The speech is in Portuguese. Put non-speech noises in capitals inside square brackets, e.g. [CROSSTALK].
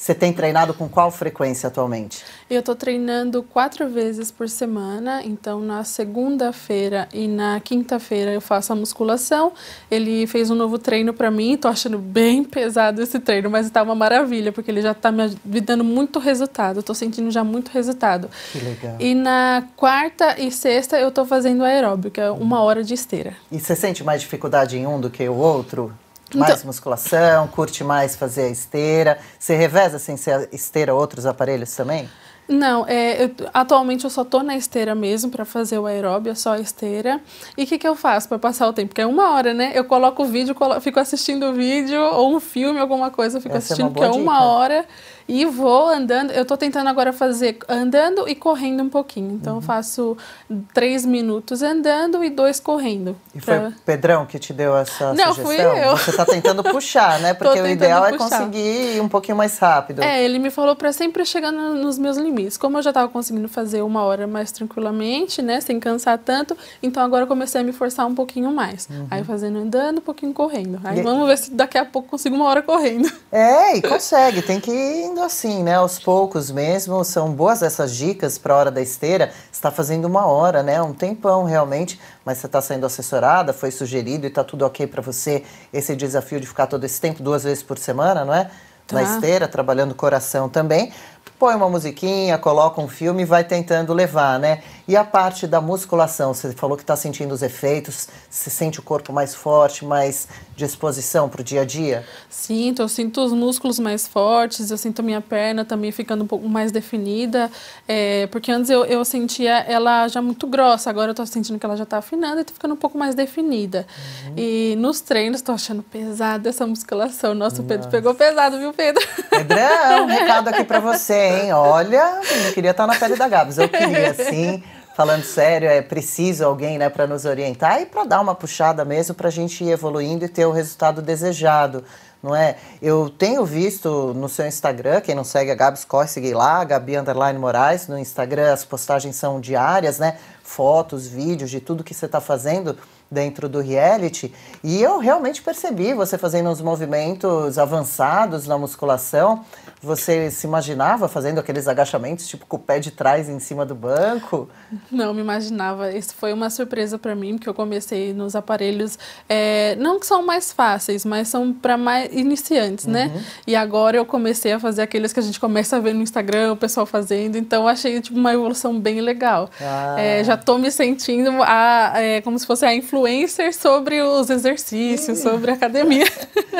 Você tem treinado com qual frequência atualmente? Eu estou treinando quatro vezes por semana. Então, na segunda-feira e na quinta-feira eu faço a musculação. Ele fez um novo treino para mim. Estou achando bem [LAUGHS] pesado esse treino, mas está uma maravilha, porque ele já está me dando muito resultado. Estou sentindo já muito resultado. Que legal. E na quarta e sexta eu estou fazendo aeróbica, uma hora de esteira. E você sente mais dificuldade em um do que o outro? Então mais então... musculação, curte mais fazer a esteira. Você reveza sem ser esteira outros aparelhos também? Não, é, eu, atualmente eu só tô na esteira mesmo para fazer o aeróbio, é só esteira. E o que, que eu faço para passar o tempo? Porque é uma hora, né? Eu coloco o vídeo, colo, fico assistindo o vídeo ou um filme, alguma coisa, fico Essa é assistindo, é que é uma dica. hora. E vou andando. Eu tô tentando agora fazer andando e correndo um pouquinho. Então uhum. eu faço três minutos andando e dois correndo. E pra... foi o Pedrão que te deu essa Não, sugestão? Não, fui eu. Você tá tentando puxar, né? [LAUGHS] Porque o ideal é puxar. é conseguir ir um pouquinho mais rápido. É, ele me falou para sempre chegar nos meus limites compromisso. Como eu já estava conseguindo fazer uma hora mais tranquilamente, né, sem cansar tanto, então agora eu comecei a me forçar um pouquinho mais. Uhum. Aí fazendo andando, um pouquinho correndo. Aí e... vamos ver se daqui a pouco consigo uma hora correndo. É, e consegue. Tem que ir indo assim, né, aos poucos mesmo. São boas essas dicas para a hora da esteira. Está fazendo uma hora, né, um tempão realmente, mas você está sendo assessorada, foi sugerido e está tudo ok para você esse desafio de ficar todo esse tempo duas vezes por semana, não é? tá. na esteira, trabalhando o coração também. Põe uma musiquinha, coloca um filme e vai tentando levar, né? E a parte da musculação, você falou que está sentindo os efeitos, se sente o corpo mais forte, mais disposição para o dia a dia? Sinto, eu sinto os músculos mais fortes, eu sinto a minha perna também ficando um pouco mais definida, é, porque antes eu, eu sentia ela já muito grossa, agora eu estou sentindo que ela já está afinada e está ficando um pouco mais definida. Uhum. E nos treinos estou achando pesada essa musculação. Nossa, Nossa, o Pedro pegou pesado, viu, Pedro. [LAUGHS] Pedrão, um recado aqui para você, hein? Olha, eu não queria estar tá na pele da Gabs, eu queria sim. Falando sério, é preciso alguém né, para nos orientar e para dar uma puxada mesmo para a gente ir evoluindo e ter o resultado desejado não é? Eu tenho visto no seu Instagram, quem não segue a Gabs, corre seguir lá, Gabi Underline Moraes, no Instagram as postagens são diárias, né? Fotos, vídeos de tudo que você está fazendo dentro do reality. E eu realmente percebi você fazendo uns movimentos avançados na musculação. Você se imaginava fazendo aqueles agachamentos, tipo com o pé de trás em cima do banco? Não, me imaginava. Isso foi uma surpresa para mim, porque eu comecei nos aparelhos, é, não que são mais fáceis, mas são para mais iniciantes, né? uhum. né? E agora eu comecei a fazer aqueles que a gente começa a ver no Instagram, o pessoal fazendo. Então achei tipo, uma evolução bem legal. Ah. É, já tô me sentindo a, é, como se fosse a influência influencer sobre os exercícios, sobre academia. [LAUGHS]